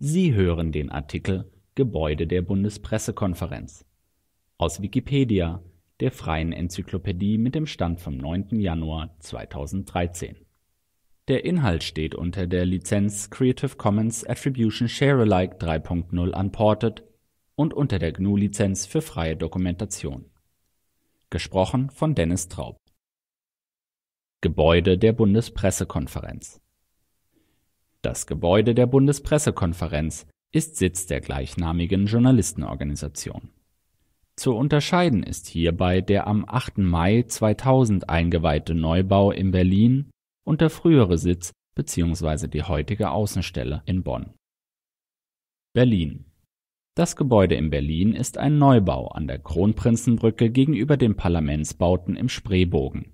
Sie hören den Artikel Gebäude der Bundespressekonferenz, aus Wikipedia, der freien Enzyklopädie mit dem Stand vom 9. Januar 2013. Der Inhalt steht unter der Lizenz Creative Commons Attribution Share Alike 3 Unported und unter der GNU Lizenz für freie Dokumentation. Gesprochen von Dennis Traub. Gebäude der Bundespressekonferenz das Gebäude der Bundespressekonferenz ist Sitz der gleichnamigen Journalistenorganisation. Zu unterscheiden ist hierbei der am 8. Mai 2000 eingeweihte Neubau in Berlin und der frühere Sitz bzw. die heutige Außenstelle in Bonn. Berlin Das Gebäude in Berlin ist ein Neubau an der Kronprinzenbrücke gegenüber den Parlamentsbauten im Spreebogen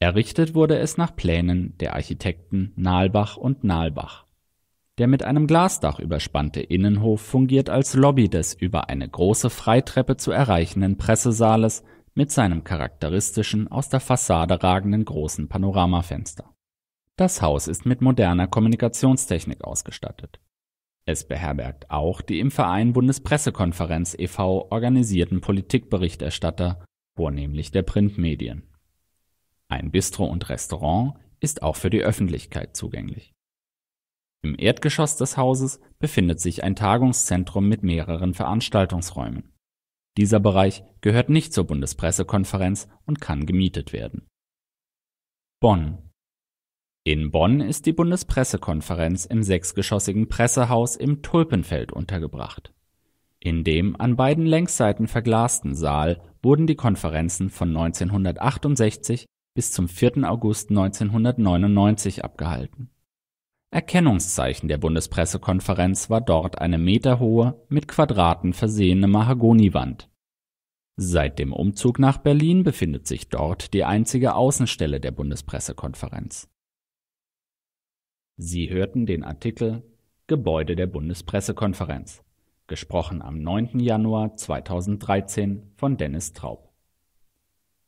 Errichtet wurde es nach Plänen der Architekten Nalbach und Nalbach. Der mit einem Glasdach überspannte Innenhof fungiert als Lobby des über eine große Freitreppe zu erreichenden Pressesaales mit seinem charakteristischen, aus der Fassade ragenden großen Panoramafenster. Das Haus ist mit moderner Kommunikationstechnik ausgestattet. Es beherbergt auch die im Verein Bundespressekonferenz e.V. organisierten Politikberichterstatter, vornehmlich der Printmedien ein Bistro und Restaurant ist auch für die Öffentlichkeit zugänglich. Im Erdgeschoss des Hauses befindet sich ein Tagungszentrum mit mehreren Veranstaltungsräumen. Dieser Bereich gehört nicht zur Bundespressekonferenz und kann gemietet werden. Bonn In Bonn ist die Bundespressekonferenz im sechsgeschossigen Pressehaus im Tulpenfeld untergebracht. In dem an beiden Längsseiten verglasten Saal wurden die Konferenzen von 1968 bis zum 4. August 1999 abgehalten. Erkennungszeichen der Bundespressekonferenz war dort eine meterhohe, mit Quadraten versehene Mahagoniwand. Seit dem Umzug nach Berlin befindet sich dort die einzige Außenstelle der Bundespressekonferenz. Sie hörten den Artikel Gebäude der Bundespressekonferenz, gesprochen am 9. Januar 2013 von Dennis Traub.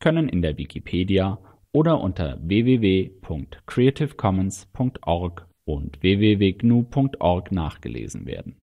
können in der Wikipedia oder unter www.creativecommons.org und www.gnu.org nachgelesen werden